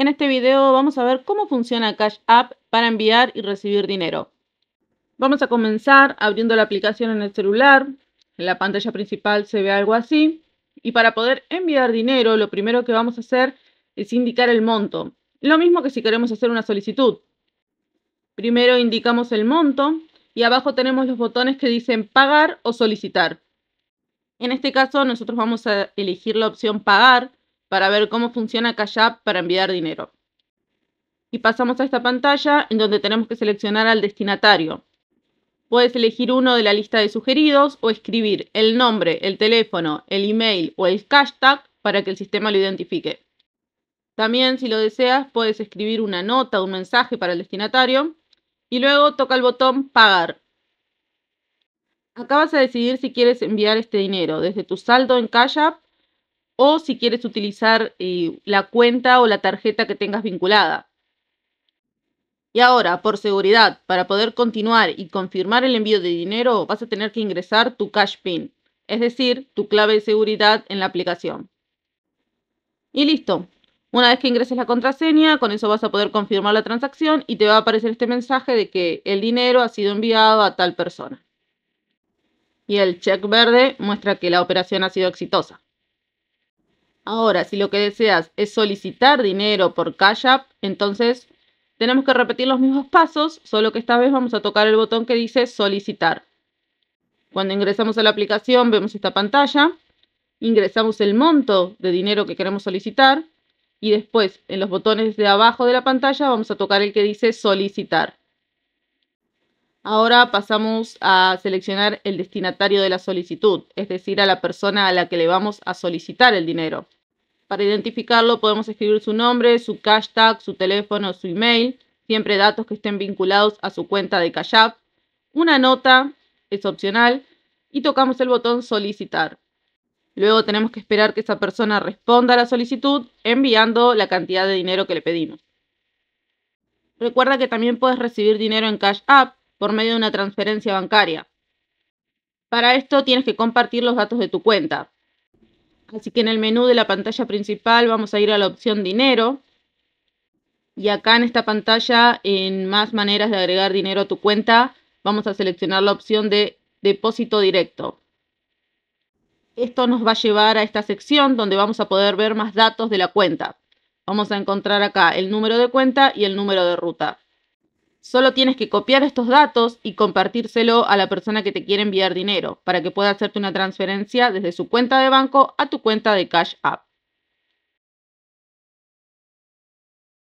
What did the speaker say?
En este video vamos a ver cómo funciona Cash App para enviar y recibir dinero. Vamos a comenzar abriendo la aplicación en el celular. En la pantalla principal se ve algo así. Y para poder enviar dinero, lo primero que vamos a hacer es indicar el monto. Lo mismo que si queremos hacer una solicitud. Primero indicamos el monto y abajo tenemos los botones que dicen pagar o solicitar. En este caso nosotros vamos a elegir la opción pagar para ver cómo funciona Cash App para enviar dinero. Y pasamos a esta pantalla en donde tenemos que seleccionar al destinatario. Puedes elegir uno de la lista de sugeridos o escribir el nombre, el teléfono, el email o el hashtag para que el sistema lo identifique. También, si lo deseas, puedes escribir una nota, o un mensaje para el destinatario y luego toca el botón Pagar. Acá vas a decidir si quieres enviar este dinero desde tu saldo en Cash App o si quieres utilizar eh, la cuenta o la tarjeta que tengas vinculada. Y ahora, por seguridad, para poder continuar y confirmar el envío de dinero, vas a tener que ingresar tu cash pin, es decir, tu clave de seguridad en la aplicación. Y listo. Una vez que ingreses la contraseña, con eso vas a poder confirmar la transacción y te va a aparecer este mensaje de que el dinero ha sido enviado a tal persona. Y el check verde muestra que la operación ha sido exitosa. Ahora, si lo que deseas es solicitar dinero por Cash App, entonces tenemos que repetir los mismos pasos, solo que esta vez vamos a tocar el botón que dice solicitar. Cuando ingresamos a la aplicación vemos esta pantalla, ingresamos el monto de dinero que queremos solicitar y después en los botones de abajo de la pantalla vamos a tocar el que dice solicitar. Ahora pasamos a seleccionar el destinatario de la solicitud, es decir, a la persona a la que le vamos a solicitar el dinero. Para identificarlo podemos escribir su nombre, su hashtag, su teléfono, su email, siempre datos que estén vinculados a su cuenta de Cash App, una nota, es opcional, y tocamos el botón solicitar. Luego tenemos que esperar que esa persona responda a la solicitud enviando la cantidad de dinero que le pedimos. Recuerda que también puedes recibir dinero en Cash App por medio de una transferencia bancaria. Para esto tienes que compartir los datos de tu cuenta. Así que en el menú de la pantalla principal vamos a ir a la opción dinero. Y acá en esta pantalla, en más maneras de agregar dinero a tu cuenta, vamos a seleccionar la opción de depósito directo. Esto nos va a llevar a esta sección donde vamos a poder ver más datos de la cuenta. Vamos a encontrar acá el número de cuenta y el número de ruta. Solo tienes que copiar estos datos y compartírselo a la persona que te quiere enviar dinero para que pueda hacerte una transferencia desde su cuenta de banco a tu cuenta de Cash App.